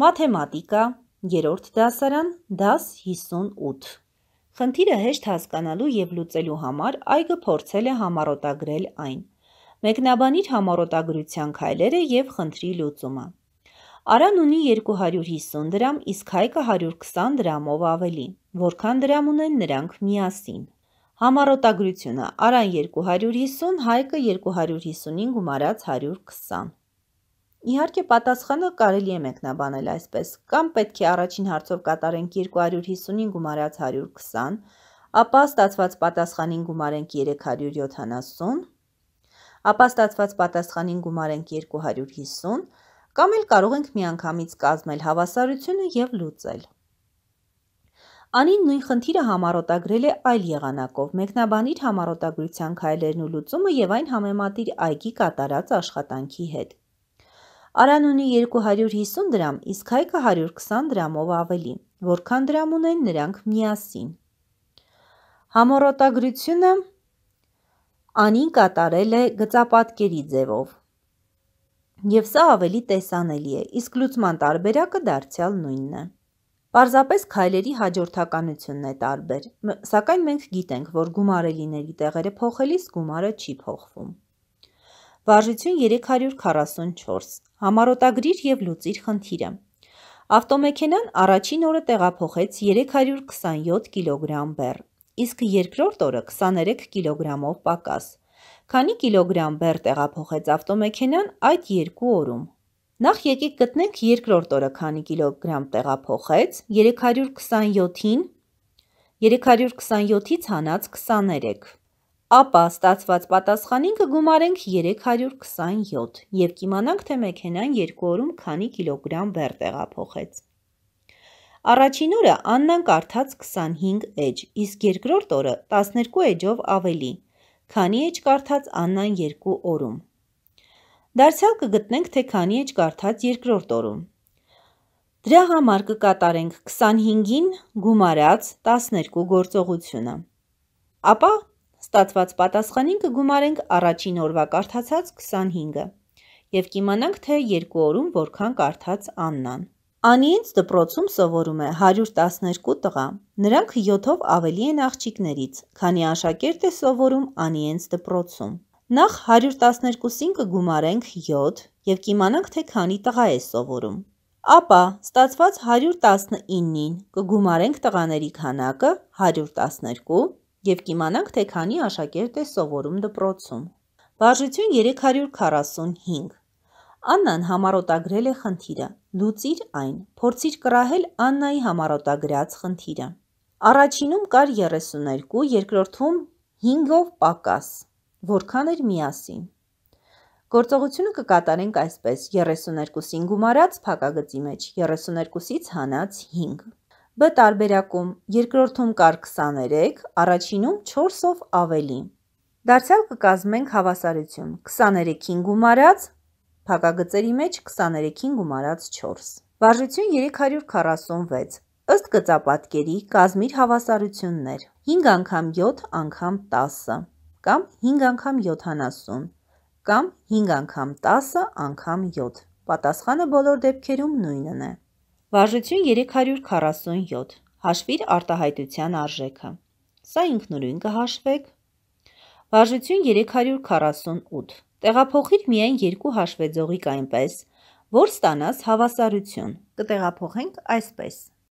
Մաթեմատիկա, երորդ դասարան, դաս 58։ Խնդիրը հեշտ հասկանալու և լուծելու համար այգը փորձել է համարոտագրել այն։ Մեկնաբանիր համարոտագրության քայլերը և խնդրի լուծումը։ Արան ունի 250 դրամ, իսկ հայկը 120 դրամով ավելի, որքան դրամ ունեն նրանք միասին։ Համարոտագրությունը՝ արան 250, հայկը 255 գումարած 120։ Իհարկե պատասխանը կարելի է մեկնաբանել այսպես. կամ պետք է առաջին հարցով կատարենք 255 գումարած 120, ապա ստացված պատասխանին գումարենք 370, ապա ստացված պատասխանին գումարենք 250, կամ էլ կարող ենք միանգամից կազմել հավասարությունը եւ լուծել։ Անին նույն խնդիրը համարոտագրել է այլ եղանակով, մեկնաբանիր համարոտագրության քայլերն ու լուծումը եւ այն համեմատիր այգի կատարած աշխատանքի հետ։ Արան ունի 250 դրամ, իսկ Հայկը 120 դրամով ավելի, որքան դրամ ունեն նրանք միասին։ Համորոտագրությունը Անին կատարել է գծապատկերի ձևով։ Եվ սա ավելի տեսանելի է, իսկ լուծման տարբերակը դարձյալ նույնն է։ Պարզապես քայլերի հաջորդականությունն է տարբեր, սակայն մենք գիտենք, որ գումարելիների տեղերը փոխելիս գումարը չի փոխվում։ Վարժություն 344։ Համարոտագրիր եւ լուծիր խնդիրը։ Ավտոմեքենան առաջին օրը տեղափոխեց 327 կիլոգրամ բեռ, իսկ երկրորդ օրը 23 կիլոգրամով պակաս։ Քանի կիլոգրամ բեռ տեղափոխեց ավտոմեքենան այդ երկու օրում։ Նախ եկեք գտնենք երկրորդ օրը քանի կիլոգրամ տեղափոխեց 327-ին 327-ից հանած 23 ապա ստացված պատասխանին կգումարենք 327 և կիմանանք, թե մեկենան երկու օրում քանի կիլոգրամ վեր տեղափոխեց։ Առաջին օրը Աննան կարդաց 25 էջ, իսկ երկրորդ օրը 12 էջով ավելի, քանի էջ կարդաց Աննան երկու օրում։ Դարձյալ կգտնենք, թե քանի էջ կարդաց երկրորդ օրում։ Դրա համար կկատարենք 25-ին գումարած 12 գործողությունը։ Ապա Ստացված պատասխանին կգումարենք առաջին օրվա կարդացած 25-ը և կիմանանք, թե երկու օրում որքան կարդաց Աննան։ Անիենց դպրոցում սովորում է 112 տղա։ Նրանք 7-ով ավելի են աղջիկներից, քանի աշակերտ է սովորում Անիենց դպրոցում։ Նախ 112-ին կգումարենք 7 եւ կիմանանք, թե քանի տղա է սովորում։ Ապա ստացված 119-ին կգումարենք տղաների քանակը 112 և կիմանանք, թե քանի աշակերտ է սովորում դպրոցում։ Բաժություն 345 Աննան համարոտագրել է խնդիրը։ Լուծիր այն։ Փորձիր կրահել Աննայի համարոտագրած խնդիրը։ Առաջինում կար 32, երկրորդում 5-ով պակաս, որքան էր միասին։ Գործողությունը կկատարենք այսպես. 32-ին գումարած փակագծի մեջ, 32-ից հանած 5։ Բ տարբերակում երկրորդում կար 23, առաջինում 4-ով ավելի։ Դարձյալ կկազմենք հավասարություն 23-ին գումարած փակագծերի մեջ 23-ին գումարած 4։ Վարժություն 346։ Ըստ գծապատկերի կազմիր հավասարություններ 5 անգամ 7 անգամ 10 կամ 5 անգամ 70 կամ 5 անգամ 10 անգամ 7։ Պատասխանը բոլոր դեպքերում նույնն է։ Վարժություն 347։ Հաշվիր արտահայտության արժեքը։ Սա ինքնուրույն կհաշվեք։ Վարժություն 348։ Տեղափոխիր միայն երկու հաշվեձողիկ այնպես, որ ստանաս հավասարություն։ Կտեղափոխենք այսպես.